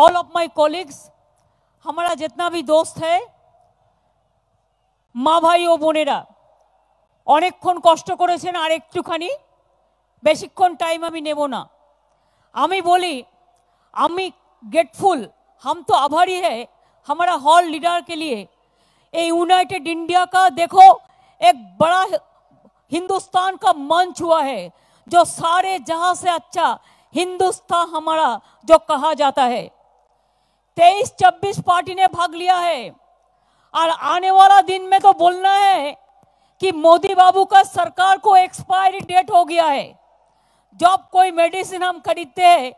all of my colleagues, हमारा जितना भी दोस्त है মা ভাই ও বোনেরা অনেকক্ষণ কষ্ট করেছেন আর একটুখানি বেশিক্ষণ টাইম আমি নেব না আমি বলি আমি গ্রেটফুল হাম তো আভারি হ্যাঁ हमारा हॉल लीडर के लिए ये यूनाइटेड इंडिया का देखो एक बड़ा हिंदुस्तान का मंच हुआ है जो सारे जहां से अच्छा हिंदुस्तान हमारा जो कहा जाता है तेईस छब्बीस पार्टी ने भाग लिया है और आने वाला दिन में तो बोलना है कि मोदी बाबू का सरकार को एक्सपायरी डेट हो गया है जब कोई मेडिसिन हम खरीदते हैं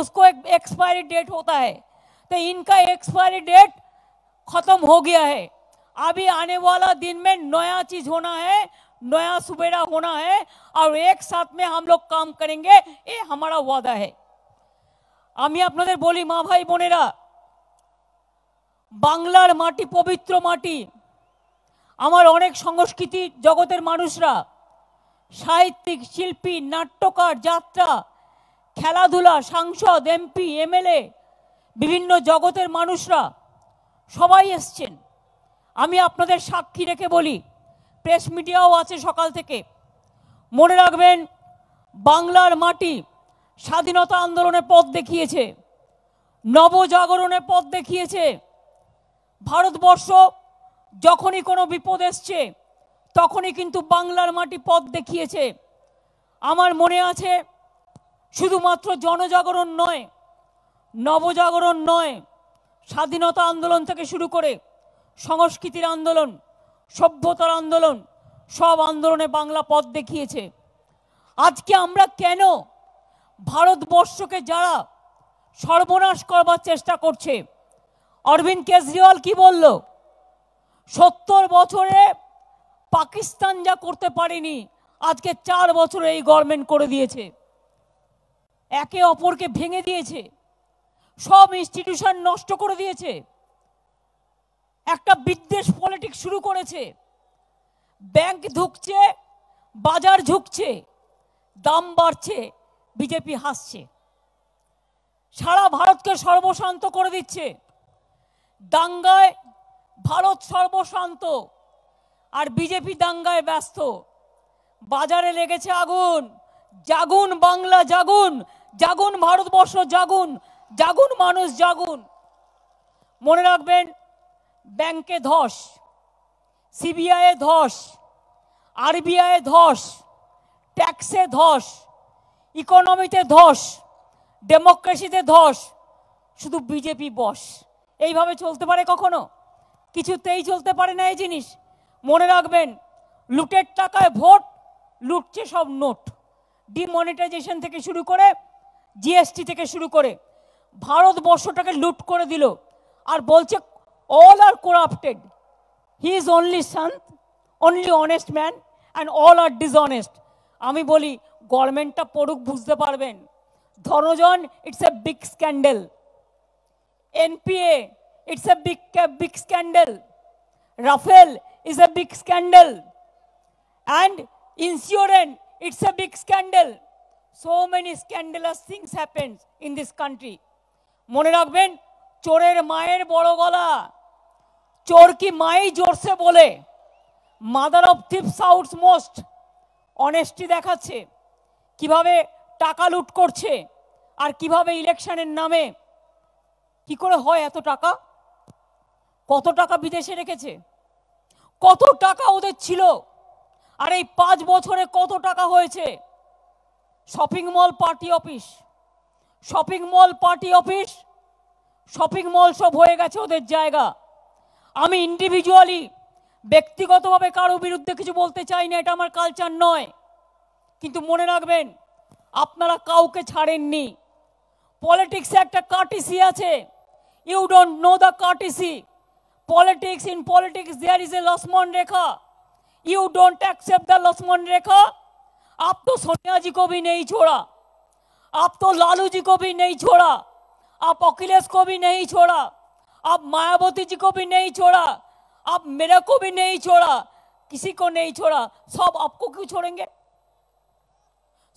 उसको एक एक्सपायरी डेट होता है तो इनका एक्सपायरी डेट खत्म हो गया है अभी आने वाला दिन में नया चीज होना है नया सुबेरा होना है और एक साथ में हम लोग काम करेंगे ये हमारा वादा है हमें আপনাদের बोली माँ भाई बोनेरा বাংলার মাটি পবিত্র মাটি আমার অনেক সংস্কৃতি জগতের মানুষরা সাহিত্যিক শিল্পী নাট্যকার যাত্রা খেলাধুলা সাংসদ এমপি এমএলএ বিভিন্ন জগতের মানুষরা সবাই এসছেন আমি আপনাদের সাক্ষী রেখে বলি প্রেস মিডিয়াও আছে সকাল থেকে মনে রাখবেন বাংলার মাটি স্বাধীনতা আন্দোলনের পথ দেখিয়েছে নবজাগরণের পথ দেখিয়েছে ভারতবর্ষ যখনই কোনো বিপদ এসছে তখনই কিন্তু বাংলার মাটি পথ দেখিয়েছে আমার মনে আছে শুধুমাত্র জনজাগরণ নয় নবজাগরণ নয় স্বাধীনতা আন্দোলন থেকে শুরু করে সংস্কৃতির আন্দোলন সভ্যতার আন্দোলন সব আন্দোলনে বাংলা পথ দেখিয়েছে আজকে আমরা কেন ভারতবর্ষকে যারা সর্বনাশ করবার চেষ্টা করছে অরবিন্দ কেজরিওয়াল কি বলল সত্তর বছরে পাকিস্তান যা করতে পারেনি আজকে চার বছরে এই গভর্নমেন্ট করে দিয়েছে একে অপরকে ভেঙে দিয়েছে সব ইনস্টিটিউশন নষ্ট করে দিয়েছে একটা বিদ্বেষ পলিটিক্স শুরু করেছে ব্যাংক ঢুকছে বাজার ঝুঁকছে দাম বাড়ছে বিজেপি হাসছে সারা ভারতকে সর্বশান্ত করে দিচ্ছে দাঙ্গায় ভারত সর্বশান্ত আর বিজেপি দাঙ্গায় ব্যস্ত বাজারে লেগেছে আগুন জাগুন বাংলা জাগুন জাগুন ভারতবর্ষ জাগুন জাগুন মানুষ জাগুন মনে রাখবেন ব্যাংকে ধস সিবিআইয়ে ধস আরবিআইয়ে ধস ট্যাক্সে ধস ইকোনমিতে ধস ডেমোক্রেসিতে ধস শুধু বিজেপি বস এইভাবে চলতে পারে কখনো কিছুতেই চলতে পারে না এই জিনিস মনে রাখবেন লুটের টাকায় ভোট লুটছে সব নোট ডিমনিটাইজেশন থেকে শুরু করে জিএসটি থেকে শুরু করে ভারতবর্ষটাকে লুট করে দিল আর বলছে all are corrupted he is only son only honest man and all are dishonest আমি বলি গভর্নমেন্টটা পড়ুক বুঝতে পারবেন ধনজন it's a big scandal NPA, it's a big, a big scandal. Rafael is a big scandal. And insurance, it's a big scandal. So many scandalous things happen in this country. মনে রাখবেন চোরের মায়ের বড় গলা চোর কি মাই জোরসে বলে mother of thief south most honesty দেখাচ্ছে কিভাবে টাকা লুট করছে আর কিভাবে ইলেকশনের নামে কি করে হয় এত টাকা কত টাকা বিদেশে রেখেছে কত টাকা ওদের ছিল আর এই পাঁচ বছরে কত টাকা হয়েছে shopping mall party office shopping mall party office shopping mall সব হয়ে গেছে ওদের জায়গা আমি ইন্ডিভিজুয়ালি ব্যক্তিগতভাবে কারো বিরুদ্ধে কিছু বলতে চাই না এটা আমার কালচার নয় কিন্তু মনে রাখবেন আপনারা কাউকে ছাড়েননি পলিটিক্সে একটা কাটিসি আছে You don't know the courtesy. Politics, in politics, there is a Lasman Rekha. You don't accept the Lasman Rekha. आप तो सोनिया जी को भी नहीं छोड़ा आप तो लालू जी को भी नहीं छोड़ा आप अखिलेश को भी नहीं छोड़ा आप मायावती जी को भी नहीं छोड़ा आप मेरे को भी नहीं छोड़ा किसी को नहीं छोड़ा सब आपको क्यों छोड़ेंगे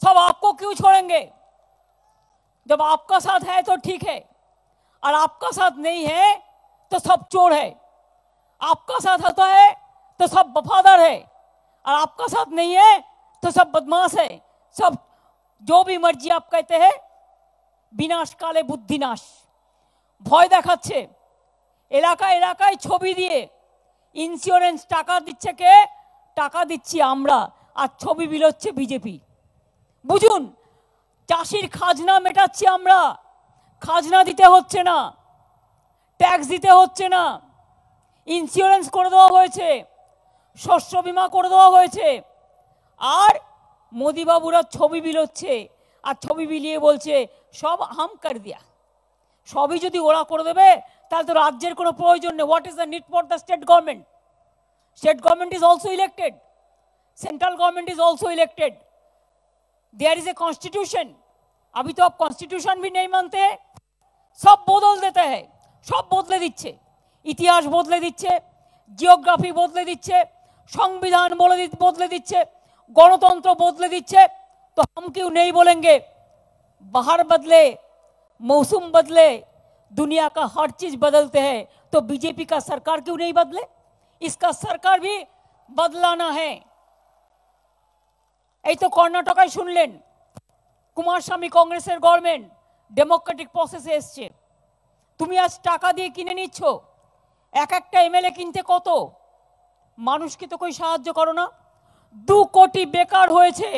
सब आपको क्यों छोड़ेंगे जब आपका साथ है तो ठीक है और आपका साथ नहीं है तो सब चोर है आपका साथ होता है तो सब वफादार है और आपका साथ नहीं है तो सब बदमाश है सब जो भी मर्जी आप कहते हैं विनाश काले बुद्धिनाश भय देखा एलिका एलिक छवि दिए इन्स्योरेंस टा दिखे के टा दी और छवि बिलोचे बीजेपी बुझ चाषिर खजना मेटा খাজনা দিতে হচ্ছে না ট্যাক্স দিতে হচ্ছে না ইন্স্যুরেন্স করে দেওয়া হয়েছে শস্য বিমা করে দেওয়া হয়েছে আর মোদিবাবুরা ছবি বিলোচ্ছে আর ছবি বিলিয়ে বলছে সব হাম কার দিয়া সবই যদি ওরা করে দেবে তাহলে তো রাজ্যের কোনো প্রয়োজন নেই what is the need for the state government state government is also elected central government is also elected there is a constitution আমি তো কনস্টিটিউশন বি নেই মানতে সব বদল দিতে হয় সব বদলে দিচ্ছে ইতিহাস বদলে দিচ্ছে জিওগ্রাফি বদলে দিচ্ছে সংবিধান বলে বদলে দিচ্ছে গণতন্ত্র বদলে দিচ্ছে তো হাম কেউ নেই বলেন গে বাহার বদলে মৌসুম বদলে দুনিয়া কা হর চিজ বদলতে হ্যাঁ তো বিজেপি का সরকার কেউ নেই বদলে इसका সরকার ভি বদলানা হ্যাঁ এই তো কর্ণাটকায় শুনলেন কুমারস্বামী কংগ্রেসের গভর্নমেন্ট ডেমোক্রেটিক প্রসেসে এসছে তুমি আজ টাকা দিয়ে কিনে নিচ্ছ এক একটা এমএলএ কিনতে কত মানুষকে তো কই সাহায্য করো না দু কোটি বেকার হয়েছে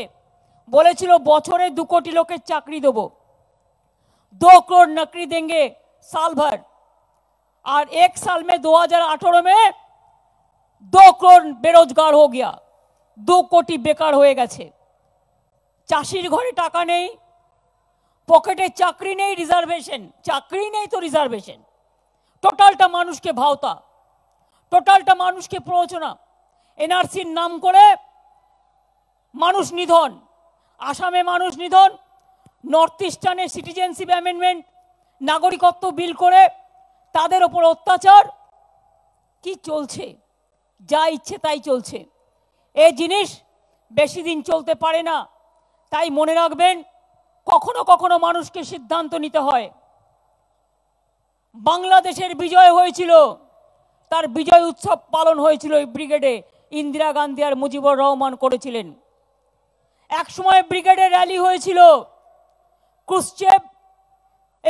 বলেছিল বছরে দু কোটি লোকের চাকরি দেবো দো করোड़ नौकरी देंगे আর এক সাল মে দু হাজার আঠেরো মে दो ক্রোড় বেরোজগার हो গিয়া দু কোটি বেকার হয়ে গেছে চাষির ঘরে টাকা নেই পকেটে চাকরি নেই রিজার্ভেশন চাকরি নেই তো রিজার্ভেশন টোটালটা মানুষকে ভাওতা টোটালটা মানুষকে প্ররোচনা এনআরসির নাম করে মানুষ নিধন আসামে মানুষ নিধন নর্থ ইস্টার্নে সিটিজেনশিপ অ্যামেন্ডমেন্ট নাগরিকত্ব বিল করে তাদের ওপর অত্যাচার কি চলছে যা ইচ্ছে তাই চলছে এ জিনিস বেশি দিন চলতে পারে না তাই মনে রাখবেন কখনো কখনো মানুষকে সিদ্ধান্ত নিতে হয় বাংলাদেশের বিজয় হয়েছিল তার বিজয় উৎসব পালন হয়েছিল ওই ব্রিগেডে ইন্দিরা গান্ধী আর মুজিবুর রহমান করেছিলেন একসময় ব্রিগেডে র্যালি হয়েছিল ক্রুশ্চেপ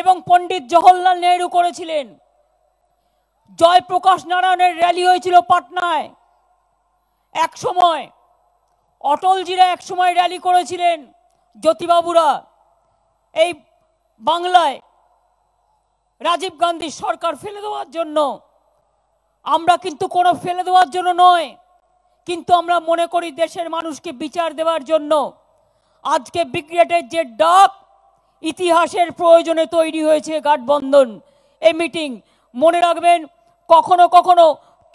এবং পণ্ডিত জওহরলাল নেহরু করেছিলেন জয়প্রকাশ নারায়ণের র্যালি হয়েছিল পাটনায় এক সময় অটলজিরা এক সময় র্যালি করেছিলেন জ্যোতিবাবুরা এই বাংলায় রাজীব গান্ধী সরকার ফেলে দেওয়ার জন্য আমরা কিন্তু কোনো ফেলে দেওয়ার জন্য নয় কিন্তু আমরা মনে করি দেশের মানুষকে বিচার দেওয়ার জন্য আজকে ব্রিগেডের যে ডাক ইতিহাসের প্রয়োজনে তৈরি হয়েছে গাঠবন্ধন এই মিটিং মনে রাখবেন কখনো কখনো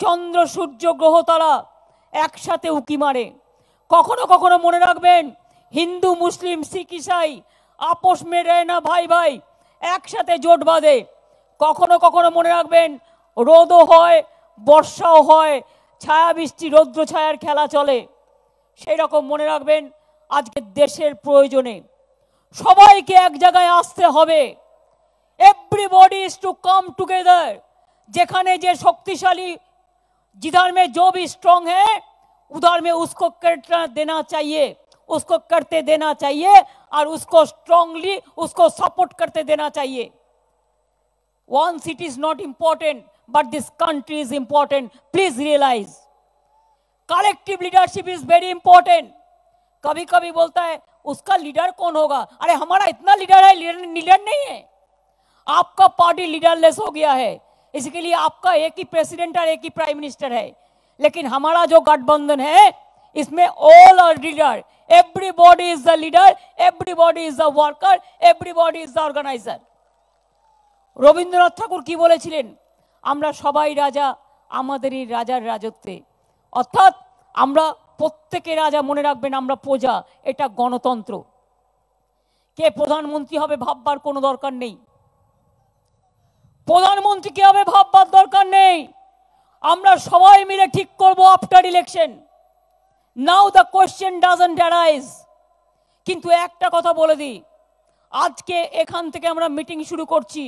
চন্দ্র সূর্য গ্রহ তারা একসাথে উকি মারে কখনো কখনো মনে রাখবেন হিন্দু মুসলিম শিখ ইসাই আপোষ মেরে না ভাই ভাই একসাথে জোট বাঁধে কখনো কখনো মনে রাখবেন রোদও হয় বর্ষাও হয় ছায়া বৃষ্টি রৌদ্র ছায়ার খেলা চলে সেই রকম মনে রাখবেন আজকে দেশের প্রয়োজনে সবাইকে এক জায়গায় আসতে হবে everybody is to come together যেখানে যে শক্তিশালী জিধার মে জব भी स्ट्रांग है उधर में उसको দেনা চাইয়ে चाहिए उसको দেনা চাইয়ে और उसको स्ट्रांगली उसको सपोर्ट करते देना चाहिए one city is not important but this country is important please realise collective leadership is very important कभी कभी बोलता है उसका लीडर कौन होगा अरे हमारा इतना लीडर है लीडर नहीं है आपका पार्टी लीडरलेस हो गया है इसके लिए आपका एक ही प्रेसिडेंट और एक ही प्राइम मिनिस्टर है लेकिन हमारा जो गठबंधन है इसमें ऑल और leader Everybody is the leader, everybody is the worker, everybody is the organizer. Rabindranath Thakur কি বলেছিলেন আমরা সবাই রাজা আমাদেরই রাজার রাজত্বে অর্থাৎ আমরা প্রত্যেকে রাজা মনে রাখবেন আমরা প্রজা এটা গণতন্ত্র কে প্রধানমন্ত্রী হবে ভাববার কোনো দরকার নেই প্রধানমন্ত্রী কে হবে ভাববার দরকার নেই আমরা সবাই মিলে ঠিক করব after election now the question doesn't arise কিন্তু একটা কথা বলে দিই আজকে এখান থেকে আমরা মিটিং শুরু করছি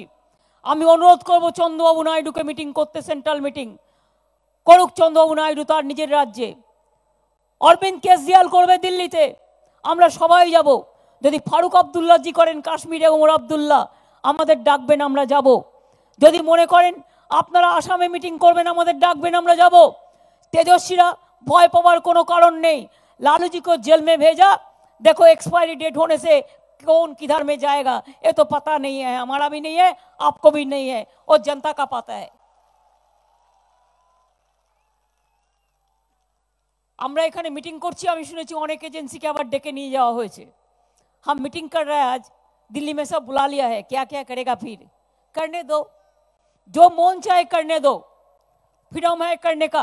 আমি অনুরোধ করব চন্দ্রবাবু নাইডুকে মিটিং করতে সেন্ট্রাল মিটিং করুক চন্দ্রবাবু নাইডু তার নিজের রাজ্যে অরবিন্দ কেজরিওয়াল করবে দিল্লিতে আমরা সবাই যাব যদি ফারুক আবদুল্লাহ জি করেন কাশ্মীরে ওমর আবদুল্লাহ আমাদের ডাকবেন আমরা যাব যদি মনে করেন আপনারা আসামে মিটিং করবেন আমাদের ডাকবেন আমরা যাব তেজস্বীরা भय पवार कोनो कारण नहीं लालू जी को जेल में भेजा देखो एक्सपायरी डेट होने से कौन किधर में जाएगा ये तो पता नहीं है हमारा भी नहीं है आपको भी नहीं है और जनता का पता है আমরা এখানে मीटिंग করছি আমি শুনেছি অনেক এजेंसी আবার ডেকে हम मीटिंग कर रहे हैं आज दिल्ली में सब बुला लिया है क्या क्या करेगा फिर करने दो जो मोन चाहे करने दो फ्रीडम है करने का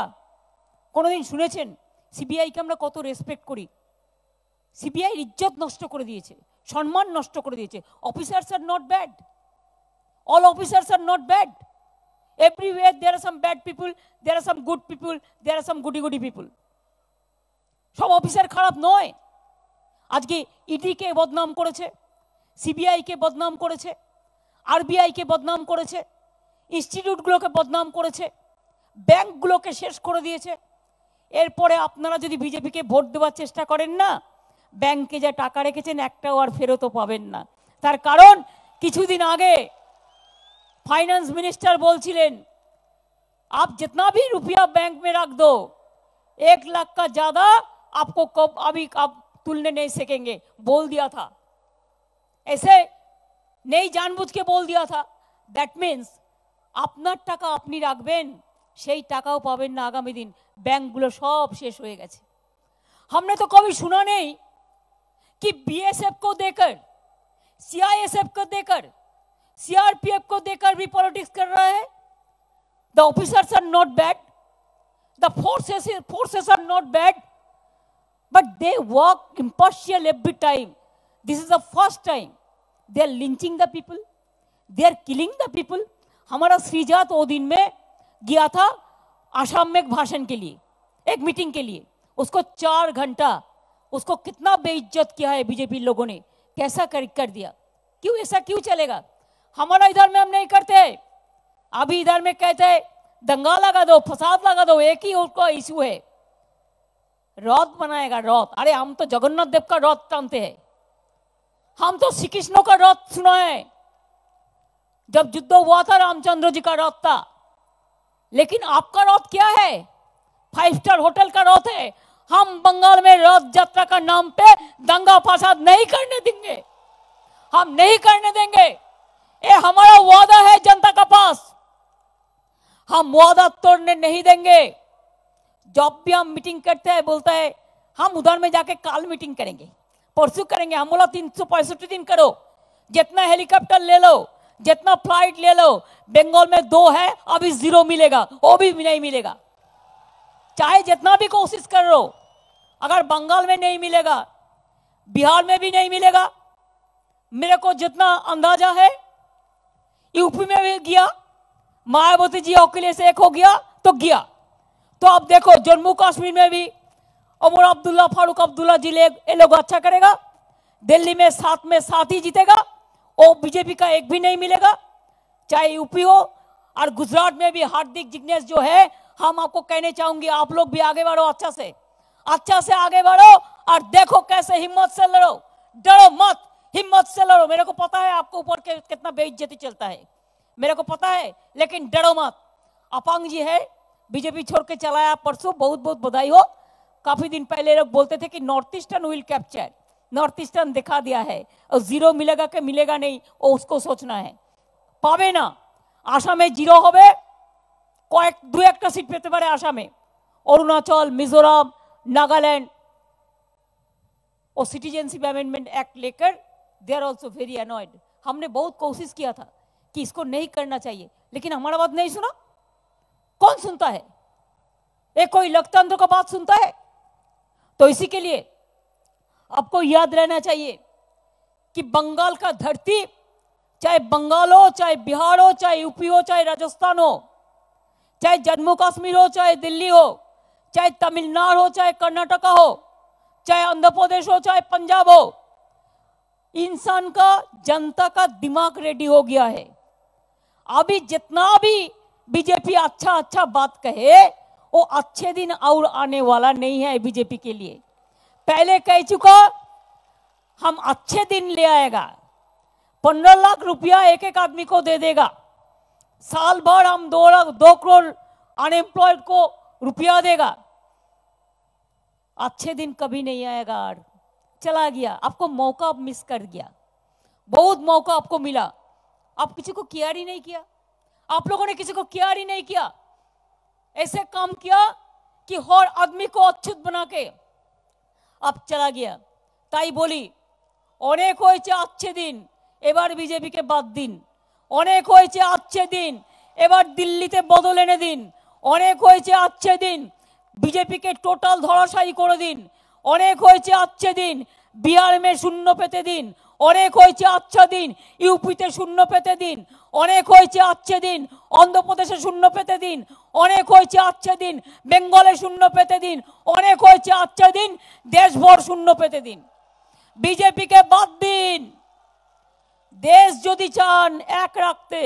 কোনোদিন শুনেছেন সিবিআইকে আমরা কত রেসপেক্ট করি সিবিআই ইজ্জত নষ্ট করে দিয়েছে সম্মান নষ্ট করে দিয়েছে officers are not bad all officers are not bad everywhere there are some bad people there are some good people there are some goody goody people সব অফিসার খারাপ নয় আজকে ইডিকে e বদনাম করেছে সিবিআইকে বদনাম করেছে আরবিআইকে বদনাম করেছে ইনস্টিটিউটগুলোকে বদনাম করেছে ব্যাংকগুলোকে শেষ করে দিয়েছে এরপরে আপনারা যদি বিজেপিকে ভোট দেওয়ার চেষ্টা করেন না ব্যাংকে যা টাকা রেখেছেন একটাও আর ফেরতও পাবেন না তার কারণ কিছুদিন আগে ফাইন্যান্স মিনিস্টার বলছিলেন আপ জিতনা ভি রুপিয়া ব্যাংক মে রাখ দো এক লাখ কা জাদা আপকো কব अभी আপ তুলনে নেই সেকেঙ্গে বল দিয়া থা এসে নেই জানবুঝকে বল দিয়া থা দ্যাট মিন্স আপনার টাকা আপনি রাখবেন সেই টাকাও পাবেন না আগামী দিন ব্যাংকগুলো সব শেষ হয়ে গেছে हमने तो कभी सुना नहीं कि बीएसएफ को देकर सीआईएसएफ को देकर सीआरपीएफ को देकर भी पॉलिटिक्स कर रहा है the officers are not bad the forces forces are not bad but they work impartial every time this is the first time they are lynching the people they are killing the people हमारा श्रीजात वो दिन में गया था आसाम में एक भाषण के लिए एक मीटिंग के लिए उसको चार घंटा उसको कितना बेइज्जत किया है बीजेपी लोगों ने कैसा कर कर दिया क्यों ऐसा क्यों चलेगा हमारा इधर में हम नहीं करते अभी इधर में कहते हैं दंगा लगा दो फसाद लगा दो एक ही उसका इश्यू है रौत बनाएगा रौत अरे हम तो जगन्नाथ देव का रौत जानते हैं हम तो श्री कृष्णों का रौत सुना है जब युद्ध हुआ था रामचंद्र जी का रौत था लेकिन आपका रोत क्या है फाइव स्टार होटल का रोत है हम बंगाल में रथ यात्रा का नाम पे दंगा फसाद नहीं करने देंगे हम नहीं करने देंगे ये हमारा वादा है जनता का पास हम वादा तोड़ने नहीं देंगे जब भी हम मीटिंग करते हैं बोलता है हम उधर में जाके काल मीटिंग करेंगे परसों करेंगे हम बोला तीन सौ पैंसठ दिन करो जितना हेलीकॉप्टर ले लो जितना फ्लाइट ले लो बंगाल में दो है अभी जीरो मिलेगा वो भी नहीं मिलेगा चाहे जितना भी कोशिश कर लो अगर बंगाल में नहीं मिलेगा बिहार में भी नहीं मिलेगा मेरे को जितना अंदाजा है यूपी में भी गया मायावती जी अकेले से एक हो गया तो गया तो आप देखो जम्मू कश्मीर में भी उमर अब्दुल्ला फारूक अब्दुल्ला जी ले ये लोग अच्छा करेगा दिल्ली में सात में सात ही जीतेगा वो बीजेपी का एक भी नहीं मिलेगा चाहे यूपी हो और गुजरात में भी हार्दिक जिग्नेश जो है हम आपको कहने चाहूंगी आप लोग भी आगे बढ़ो अच्छा से अच्छा से आगे बढ़ो और देखो कैसे हिम्मत से लड़ो डरो मत हिम्मत से लड़ो मेरे को पता है आपको ऊपर के कितना बेइज्जती चलता है मेरे को पता है लेकिन डरो मत अपांग जी है बीजेपी छोड़ के चलाया परसों बहुत बहुत बधाई हो काफी दिन पहले लोग बोलते थे कि north eastern will capture north eastern दिखा दिया है और जीरो मिलेगा कि मिलेगा नहीं वो उसको सोचना है आशा में जीरो জিরো হবে কয়েক দু একটা সিট পেতে आशा में अरुणाचल मिजोरम नागालैंड और सिटीजनशिप अमेंडमेंट एक्ट लेकर they are also very annoyed हमने बहुत कोशिश किया था कि इसको नहीं करना चाहिए लेकिन हमारा बात नहीं सुना कौन सुनता है एक कोई लोकतंत्र का बात सुनता है तो इसी के लिए आपको याद रहना चाहिए कि बंगाल का धरती चाहे बंगाल हो चाहे बिहार हो चाहे यूपी हो चाहे राजस्थान हो चाहे जम्मू कश्मीर हो चाहे दिल्ली हो चाहे तमिलनाडु हो चाहे कर्नाटका हो चाहे आंध्र प्रदेश हो चाहे पंजाब हो इंसान का जनता का दिमाग रेडी हो गया है अभी जितना भी बीजेपी अच्छा अच्छा बात कहे वो अच्छे दिन और आने वाला नहीं है बीजेपी के लिए पहले कह चुका हम अच्छे दिन ले आएगा पंद्रह लाख रुपया एक एक आदमी को दे देगा साल भर हम दो लाख दो करोड़ अनएम्प्लॉयड को रुपया देगा अच्छे दिन कभी नहीं आएगा और चला गया आपको मौका मिस कर गया बहुत मौका आपको मिला आप किसी को केयर ही नहीं किया आप लोगों ने किसी को केयर ही नहीं किया ऐसे काम किया कि हर आदमी को अच्छुत बना के আপ চালা গিয়া তাই বলি অনেক হয়েছে আচ্ছে দিন এবার বিজেপিকে বাদ দিন অনেক হয়েছে আচ্ছে দিন এবার দিল্লিতে বদল এনে দিন অনেক হয়েছে আচ্ছে দিন বিজেপিকে টোটাল ধরাশায়ী করে দিন অনেক হয়েছে আচ্ছে দিন বিআরএমে শূন্য পেতে দিন অনেক হয়েছে আচ্ছা দিন ইউপিতে শূন্য পেতে দিন অনেক হয়েছে আচ্ছে দিন অন্ধ্রপ্রদেশে শূন্য পেতে দিন অনেক হয়েছে আচ্ছে দিন বেঙ্গলে শূন্য পেতে দিন অনেক হয়েছে আচ্ছে দিন দেশভর শূন্য পেতে দিন বিজেপিকে বাদ দিন দেশ যদি চান এক রাখতে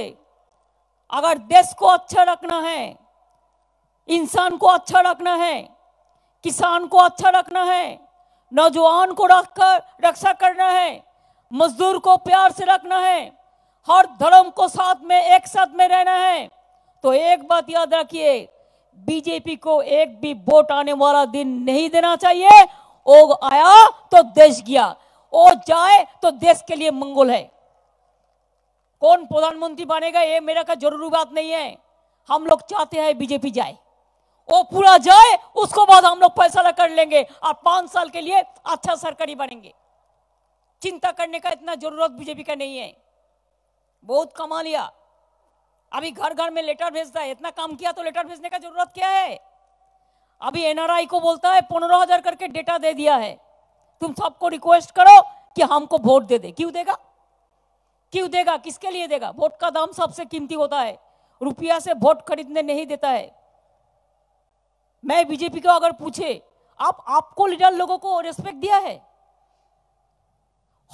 আগার দেশ কো আচ্ছা রাখনা है इंसान কো আচ্ছা রাখনা है কিষান কো আচ্ছা রাখনা है नौजवान কো রাখ রক্ষা रक्षा करना হ্যাঁ। मजदूर को प्यार से रखना है हर धर्म को साथ में एक साथ में रहना है तो एक बात याद रखिए बीजेपी को एक भी वोट आने वाला दिन नहीं देना चाहिए ओ आया तो देश गया ओ जाए तो देश के लिए मंगल है कौन प्रधानमंत्री बनेगा ये मेरा का जरूरी बात नहीं है हम लोग चाहते हैं बीजेपी जाए वो पूरा जाए उसको बाद हम लोग फैसला कर लेंगे और पांच साल के लिए अच्छा सरकारी बनेंगे चिंता करने का इतना जरूरत बीजेपी का नहीं है बहुत कमा लिया अभी घर घर में लेटर भेजता है इतना काम किया तो लेटर भेजने का जरूरत क्या है अभी एनआरआई को बोलता है पंद्रह हजार करके डेटा दे दिया है तुम सबको रिक्वेस्ट करो कि हमको वोट दे दे क्यों देगा क्यों देगा किसके लिए देगा वोट का दाम सबसे कीमती होता है रुपया से वोट खरीदने नहीं देता है मैं बीजेपी को अगर पूछे आप आपको लीडर लोगों को रेस्पेक्ट दिया है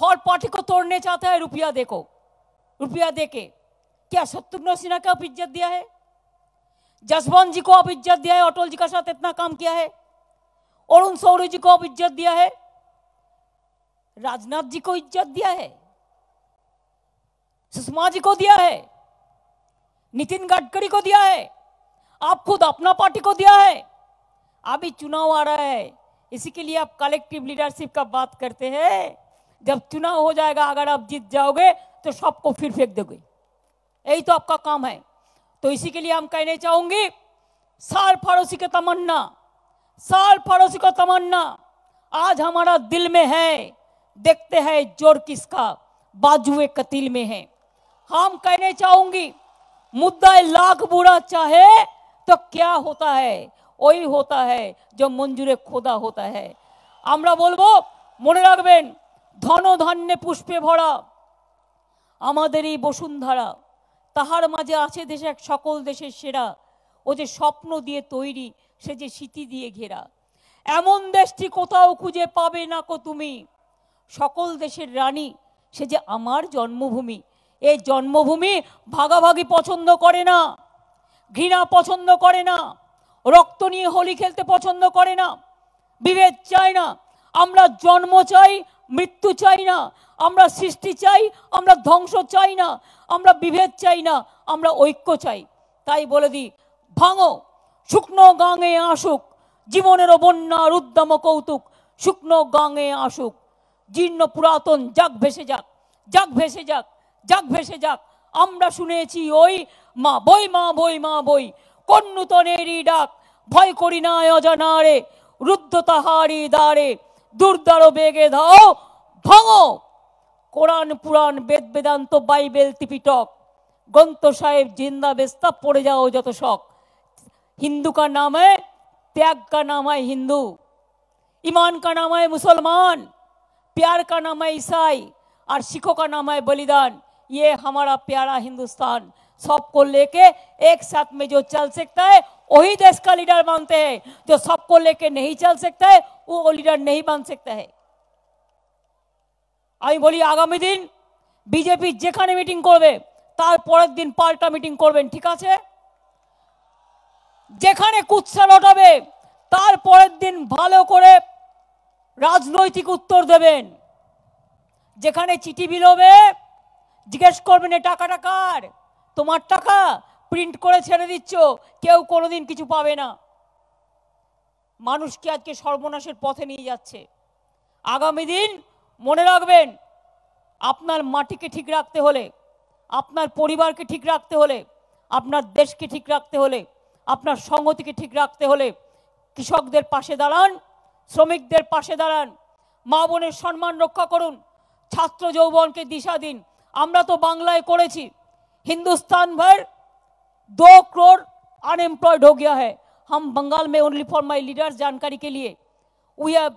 हॉल पार्टी को तोड़ने चाहता है रुपया देखो रुपया देके क्या शत्रुघ्न सिन्हा का आप इज्जत दिया है जसवंत जी को आप इज्जत दिया है अटल जी का साथ इतना काम किया है अरुण सौरी जी को आप इज्जत दिया है राजनाथ जी को इज्जत दिया है सुषमा जी को दिया है नितिन गडकरी को दिया है आप खुद अपना पार्टी को दिया है अभी चुनाव आ रहा है इसी के लिए आप कलेक्टिव लीडरशिप का बात करते हैं जब चुनाव हो जाएगा अगर आप जीत जाओगे तो सबको फिर फेंक दोगे यही तो आपका काम है तो इसी के लिए हम कहने चाहूंगी साल पड़ोसी का तमन्ना साल पड़ोसी का तमन्ना आज हमारा दिल में है देखते हैं जोर किसका बाजुए कतील में है हम कहने चाहूंगी मुद्दा लाख बुरा चाहे तो क्या होता है वही होता है जो मंजूरे खोदा होता है हमारा बोलबो मन रखबें ধন ধান্যে পুষ্পে ভরা আমাদের এই বসুন্ধারা তাহার মাঝে আছে দেশে এক সকল দেশের সেরা ও যে স্বপ্ন দিয়ে তৈরি সে যে স্মৃতি দিয়ে ঘেরা এমন দেশটি কোথাও খুঁজে পাবে না কো তুমি সকল দেশের রানী সে যে আমার জন্মভূমি এই জন্মভূমি ভাগাভাগি পছন্দ করে না ঘৃণা পছন্দ করে না রক্ত নিয়ে হোলি খেলতে পছন্দ করে না বিভেদ চায় না আমরা জন্ম চাই মৃত্যু চাই না আমরা সৃষ্টি চাই আমরা ধ্বংস চাই না আমরা বিভেদ চাই না আমরা ঐক্য চাই তাই বলে দিই ভাঙো শুকনো গাঙে আসুক জীবনের বন্যার উদ্যম কৌতুক শুকনো গাঙে আসুক জীর্ণ পুরাতন যাক ভেসে যাক যাক ভেসে যাক যাক ভেসে যাক আমরা শুনেছি ওই মা বই মা বই মা বই কন্যুতনেরই ডাক ভয় করি না অজানারে রুদ্ধ তাহারি দ্বারে দুর্দার বেগে দাও ভাঙো কোরআন পুরাণ বেদ বেদান্ত বাইবেল টিপিটক ग्रंथ साहेब जिंदा बेस्ता पड़े जाओ जो तो शौक हिंदू का नाम है त्याग का नाम है हिंदू ईमान का नाम है मुसलमान प्यार का नाम है ईसाई और सिखों का नाम है बलिदान ये हमारा प्यारा हिंदुस्तान सबको लेके एक साथ में जो चल सकता है वही देश का लीडर मानते हैं जो सबको लेके नहीं चल सकता है ও লিডার নেই नहीं बन सकता আমি বলি আগামী দিন বিজেপি যেখানে মিটিং করবে তার পরের দিন পাল্টা মিটিং করবেন ঠিক আছে যেখানে কুৎসা লটাবে তার পরের দিন ভালো করে রাজনৈতিক উত্তর দেবেন যেখানে চিঠি বিলোবে জিজ্ঞেস করবেন এ টাকাটা কার তোমার টাকা প্রিন্ট করে ছেড়ে দিচ্ছ কেউ কোনোদিন কিছু পাবে না মানুষকে আজকে সর্বনাশের পথে নিয়ে যাচ্ছে আগামী দিন মনে রাখবেন আপনার মাটিকে ঠিক রাখতে হলে আপনার পরিবারকে ঠিক রাখতে হলে আপনার দেশকে ঠিক রাখতে হলে আপনার সংহতিকে ঠিক রাখতে হলে কৃষকদের পাশে দাঁড়ান শ্রমিকদের পাশে দাঁড়ান মা বোনের সম্মান রক্ষা করুন ছাত্র যৌবনকে দিশা দিন আমরা তো বাংলায় করেছি হিন্দুস্তান ভর দো ক্রোড় अनएम्प्लॉयड हो गया है हम बंगाल में ओनली फॉर माई लीडर्स जानकारी के लिए we have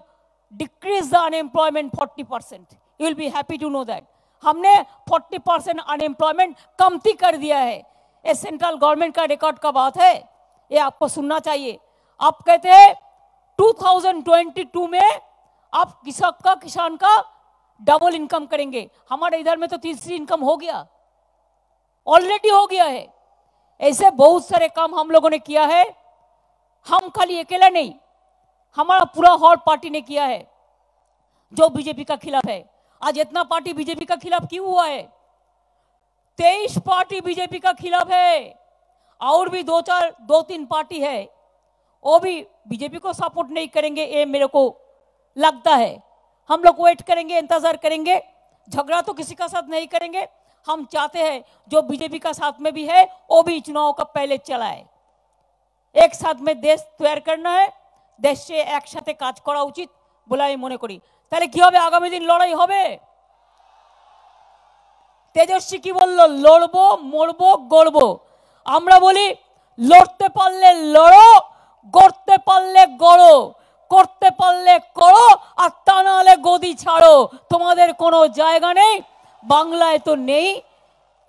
decrease the unemployment forty percent you will be happy to know that हमने फोर्टी परसेंट अनएम्प्लॉयमेंट कमती कर दिया है ये सेंट्रल गवर्नमेंट का रिकॉर्ड का बात है ये आपको सुनना चाहिए आप कहते हैं टू थाउजेंड ट्वेंटी टू में आप किसान का किसान का डबल इनकम करेंगे हमारे इधर में तो तीसरी इनकम हो गया ऑलरेडी हो गया है ऐसे बहुत सारे काम हम लोगों ने किया है हम खाली अकेला नहीं हमारा पूरा हॉल पार्टी ने किया है जो बीजेपी का खिलाफ है आज इतना पार्टी बीजेपी का खिलाफ क्यों हुआ है तेईस पार्टी बीजेपी का खिलाफ है और भी दो चार दो तीन पार्टी है वो भी बीजेपी को सपोर्ट नहीं करेंगे ये मेरे को लगता है हम लोग वेट करेंगे इंतजार करेंगे झगड़ा तो किसी का साथ नहीं करेंगे हम चाहते हैं जो बीजेपी का साथ में भी है वो भी चुनाव का पहले चलाए একসাথে দেশ তৈরি করনা নয় দেশে একসাথে কাজ করা উচিত বলে আমি মনে করি তাহলে কি হবে আগামী দিন লড়াই হবে তেজস্বী কি বলল লড়বো মরবো গড়বো আমরা বলি লড়তে পারলে লড়ো গড়তে পারলে গড়ো করতে পারলে করো আর তা নাহলে গদি ছাড়ো তোমাদের কোনো জায়গা নেই বাংলায় তো নেই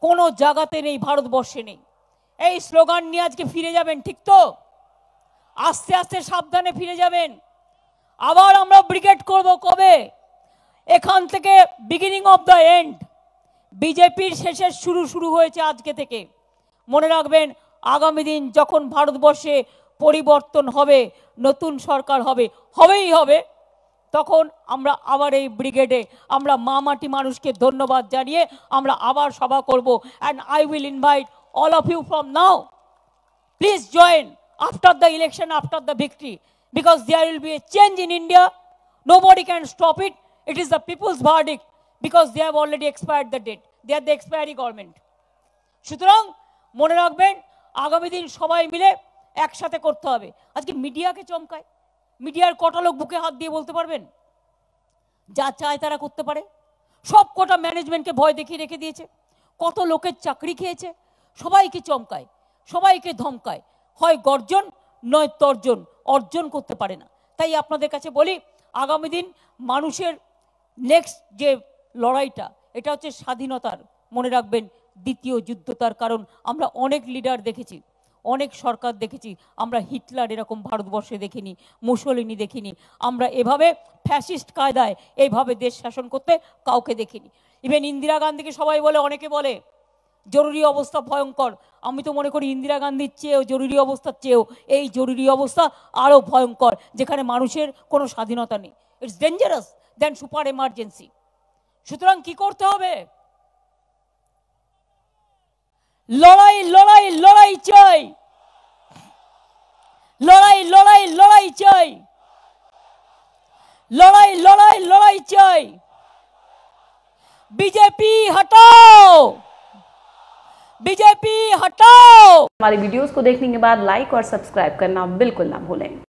কোনো জায়গাতে নেই ভারতবর্ষে নেই এই স্লোগান নিয়ে আজকে ফিরে যাবেন ঠিক তো আস্তে আস্তে সাবধানে ফিরে যাবেন আবার আমরা ব্রিগেড করব কবে এখান থেকে বিগিনিং অফ দ্য এন্ড বিজেপির শেষের শুরু শুরু হয়েছে আজকে থেকে মনে রাখবেন আগামী দিন যখন ভারতবর্ষে পরিবর্তন হবে নতুন সরকার হবে হবেই হবে তখন আমরা আবার এই ব্রিগেডে আমরা মামাটি মানুষকে ধন্যবাদ জানিয়ে আমরা আবার সভা করব and I will invite all of you from now. Please join after the election, after the victory, because there will be a change in India. Nobody can stop it. It is the people's verdict, because they have already expired the date. They are the expiry government. সুতরাং মনে Agamidin Shabai Mile, Akshate Kortabe. Ask media ke chomkai. Media চমকায় মিডিয়ার কটা লোক বুকে হাত দিয়ে বলতে পারবেন যা চায় তারা করতে পারে সব কটা ম্যানেজমেন্টকে ভয় দেখিয়ে রেখে দিয়েছে কত লোকের চাকরি খেয়েছে সবাইকে চমকায় সবাইকে ধমকায় হয় গর্জন নয় তর্জন অর্জন করতে পারে না তাই আপনাদের কাছে বলি আগামী দিন মানুষের নেক্সট যে লড়াইটা এটা হচ্ছে স্বাধীনতার মনে রাখবেন দ্বিতীয় যুদ্ধ তার কারণ আমরা অনেক লিডার দেখেছি অনেক সরকার দেখেছি আমরা হিটলার এরকম ভারতবর্ষে দেখিনি মুসলিনী দেখিনি আমরা এভাবে ফ্যাসিস্ট কায়দায় এইভাবে দেশ শাসন করতে কাউকে দেখিনি ইভেন ইন্দিরা গান্ধীকে সবাই বলে অনেকে বলে জরুরি অবস্থা ভয়ঙ্কর আমি তো মনে করি ইন্দিরা গান্ধীর চেয়েও জরুরি অবস্থার চেয়েও এই জরুরি অবস্থা আরও ভয়ঙ্কর যেখানে মানুষের কোনো স্বাধীনতা নেই it's dangerous then super emergency সুতরাং কি করতে হবে লড়াই লড়াই লড়াই চাই লড়াই লড়াই লড়াই চাই লড়াই লড়াই লড়াই চাই বিজেপি হটাও बीजेपी हटाओ हमारी वीडियोस को देखने के बाद लाइक और सब्सक्राइब करना बिल्कुल ना भूलें